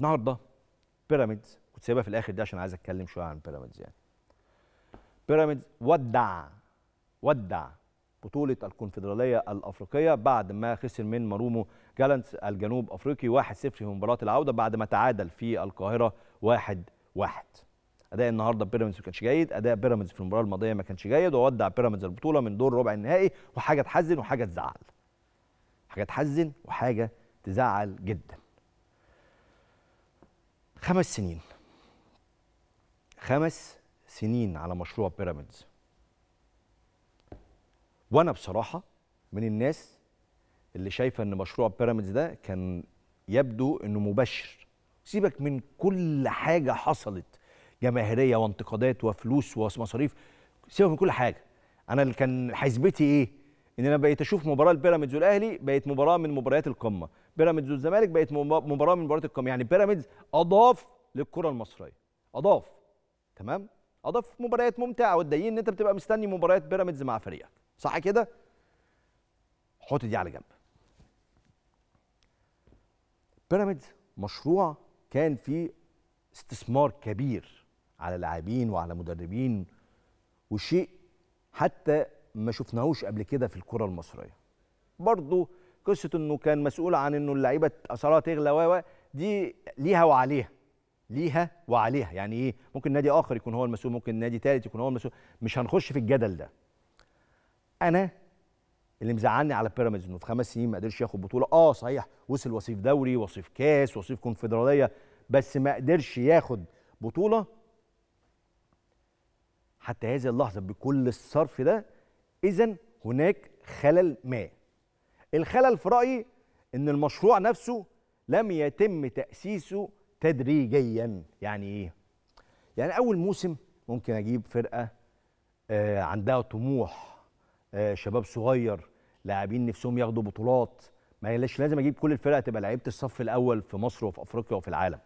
النهارده بيراميدز كنت سايبها في الاخر ده عشان عايز اتكلم شويه عن بيراميدز يعني بيراميدز ودع ودع بطولة الكونفدرالية الأفريقية بعد ما خسر من مارومو جالانت الجنوب أفريقي 1-0 في مباراة العودة بعد ما تعادل في القاهرة 1-1 أداء النهارده بيراميدز ما كانش جيد، أداء بيراميدز في المباراة الماضية ما كانش جيد وودع بيراميدز البطولة من دور ربع النهائي وحاجة تحزن وحاجة تزعل. حاجة تحزن وحاجة تزعل جدا. خمس سنين خمس سنين على مشروع بيراميدز وانا بصراحه من الناس اللي شايفه ان مشروع بيراميدز ده كان يبدو انه مبشر سيبك من كل حاجه حصلت جماهيريه وانتقادات وفلوس ومصاريف سيبك من كل حاجه انا اللي كان حسبتي ايه ان انا بقيت اشوف مباراه البيراميدز والاهلي بقت مباراه من مباريات القمه بيراميدز والزمالك بقت مباراه من مباريات القمه يعني بيراميدز اضاف للكره المصريه اضاف تمام اضاف مباريات ممتعه وتضايقني ان انت بتبقى مستني مباريات بيراميدز مع فريقك صح كده حط دي على جنب بيراميدز مشروع كان فيه استثمار كبير على لاعبين وعلى مدربين وشيء حتى ما شفناهوش قبل كده في الكره المصريه برضه قصه انه كان مسؤول عن انه اللعيبه اسعارها تغلى و دي ليها وعليها ليها وعليها يعني ايه ممكن نادي اخر يكون هو المسؤول ممكن نادي ثالث يكون هو المسؤول مش هنخش في الجدل ده انا اللي مزعلني على بيراميدز انه في خمس سنين ما قدرش ياخد بطوله اه صحيح وصل وصيف دوري وصيف كاس وصيف كونفدراليه بس ما قدرش ياخد بطوله حتى هذه اللحظه بكل الصرف ده اذا هناك خلل ما الخلل في رايي ان المشروع نفسه لم يتم تاسيسه تدريجيا يعني ايه يعني اول موسم ممكن اجيب فرقه آه عندها طموح آه شباب صغير لاعبين نفسهم ياخدوا بطولات ما ليش لازم اجيب كل الفرقه تبقى لعيبه الصف الاول في مصر وفي افريقيا وفي العالم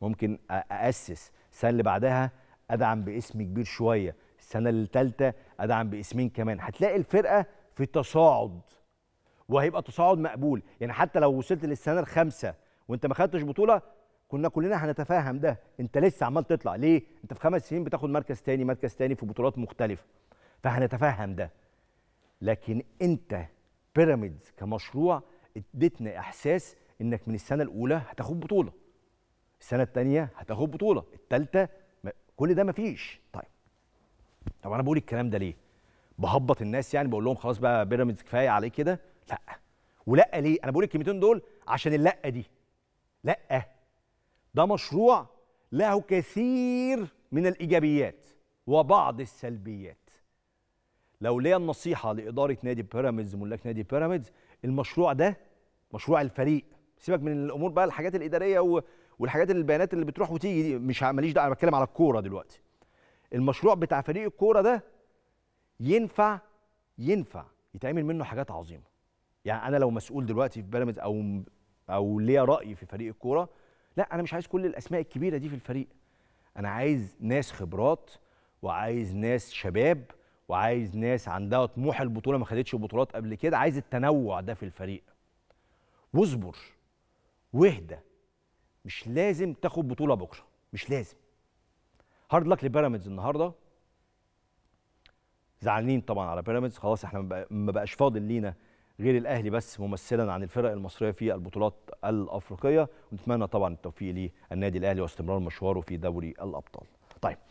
ممكن اسس السنه اللي بعدها ادعم باسم كبير شويه السنه الثالثه ادعم باسمين كمان هتلاقي الفرقه في تصاعد وهيبقى تصاعد مقبول يعني حتى لو وصلت للسنه الخامسه وانت ما خدتش بطوله كنا كلنا هنتفاهم ده انت لسه عمال تطلع ليه انت في خمس سنين بتاخد مركز تاني مركز تاني في بطولات مختلفه فهنتفاهم ده لكن انت بيراميدز كمشروع اديتنا احساس انك من السنه الاولى هتاخد بطوله السنه الثانيه هتاخد بطوله الثالثه كل ده مفيش طيب طب انا بقول الكلام ده ليه بهبط الناس يعني بقول لهم خلاص بقى بيراميدز كفايه عليه كده لا ولا ليه انا بقول الكلمتين دول عشان اللا دي لا ده مشروع له كثير من الايجابيات وبعض السلبيات لو ليا النصيحه لاداره نادي بيراميدز ملاك نادي بيراميدز المشروع ده مشروع الفريق سيبك من الامور بقى الحاجات الاداريه والحاجات البيانات اللي بتروح وتيجي دي مش ماليش دعوه انا بتكلم على الكوره دلوقتي المشروع بتاع فريق الكوره ده ينفع ينفع يتعمل منه حاجات عظيمه يعني انا لو مسؤول دلوقتي في بيراميدز او او ليا راي في فريق الكوره لا انا مش عايز كل الاسماء الكبيره دي في الفريق انا عايز ناس خبرات وعايز ناس شباب وعايز ناس عندها طموح البطوله ما خدتش بطولات قبل كده عايز التنوع ده في الفريق واصبر واهدى مش لازم تاخد بطوله بكره مش لازم هارد لك لبيراميدز النهارده زعلانين طبعا على بيراميدز خلاص احنا ما بقاش فاضل لينا غير الاهلي بس ممثلا عن الفرق المصريه في البطولات الافريقيه ونتمنى طبعا التوفيق للنادي الاهلي واستمرار مشواره في دوري الابطال طيب